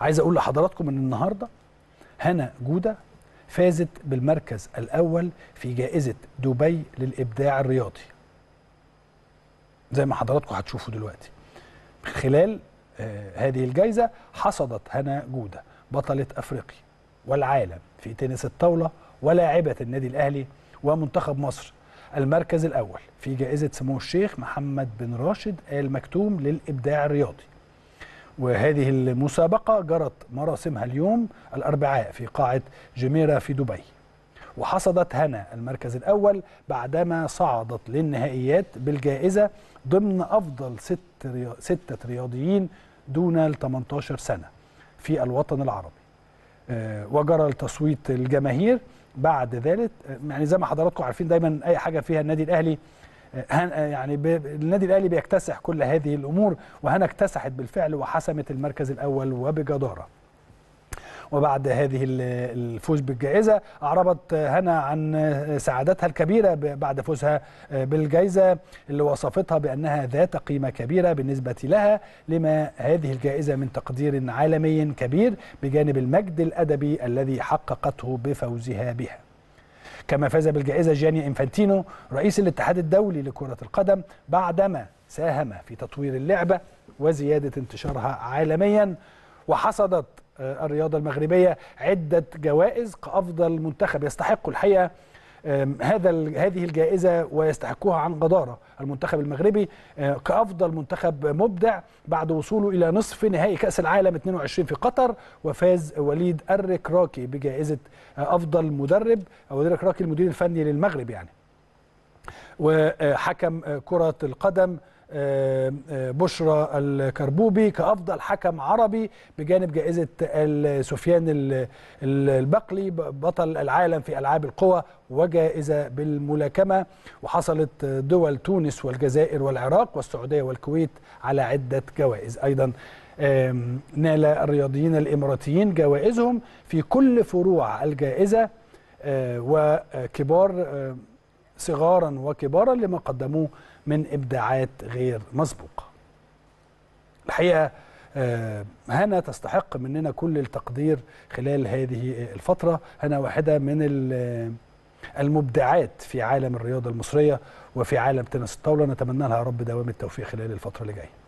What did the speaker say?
عايز اقول لحضراتكم ان النهارده هنا جوده فازت بالمركز الاول في جائزه دبي للابداع الرياضي زي ما حضراتكم هتشوفوا دلوقتي خلال آه، هذه الجائزه حصدت هنا جوده بطله افريقيا والعالم في تنس الطاوله ولاعبه النادي الاهلي ومنتخب مصر المركز الاول في جائزه سمو الشيخ محمد بن راشد ال مكتوم للابداع الرياضي وهذه المسابقة جرت مراسمها اليوم الأربعاء في قاعة جميرة في دبي وحصدت هنا المركز الأول بعدما صعدت للنهائيات بالجائزة ضمن أفضل ست ستة رياضيين دون ال 18 سنة في الوطن العربي آه، وجرى التصويت الجماهير بعد ذلك آه، يعني زي ما حضراتكم عارفين دايما أي حاجة فيها النادي الأهلي يعني النادي الاهلي بيكتسح كل هذه الامور وهنا اكتسحت بالفعل وحسمت المركز الاول وبجداره وبعد هذه الفوز بالجائزة أعربت هنا عن سعادتها الكبيرة بعد فوزها آه، بالجائزة اللي وصفتها بأنها ذات قيمة كبيرة بالنسبة لها لما هذه الجائزة من تقدير عالمي كبير بجانب المجد الأدبي الذي حققته بفوزها بها كما فاز بالجائزة جاني إنفانتينو رئيس الاتحاد الدولي لكرة القدم بعدما ساهم في تطوير اللعبة وزيادة انتشارها عالميا وحصدت آه، الرياضة المغربية عدة جوائز كأفضل منتخب يستحق الحقيقة هذا هذه الجائزه ويستحقها عن جداره المنتخب المغربي أه، كافضل منتخب مبدع بعد وصوله الى نصف نهائي كاس العالم 22 في قطر وفاز وليد الركراكي بجائزه أه، افضل مدرب او الركراكي المدير الفني للمغرب يعني وحكم أه، كره القدم بشرى الكربوبي كافضل حكم عربي بجانب جائزه سفيان البقلي بطل العالم في العاب القوى وجائزه بالملاكمه وحصلت دول تونس والجزائر والعراق والسعوديه والكويت على عده جوائز ايضا نال الرياضيين الاماراتيين جوائزهم في كل فروع الجائزه آه، وكبار صغارا وكبارا لما قدموه من إبداعات غير مسبوقة الحقيقة آه، هنا تستحق مننا كل التقدير خلال هذه الفترة هنا واحدة من آه، المبدعات في عالم الرياضة المصرية وفي عالم تنس الطاولة نتمنى لها رب دوام التوفيق خلال الفترة اللي جايه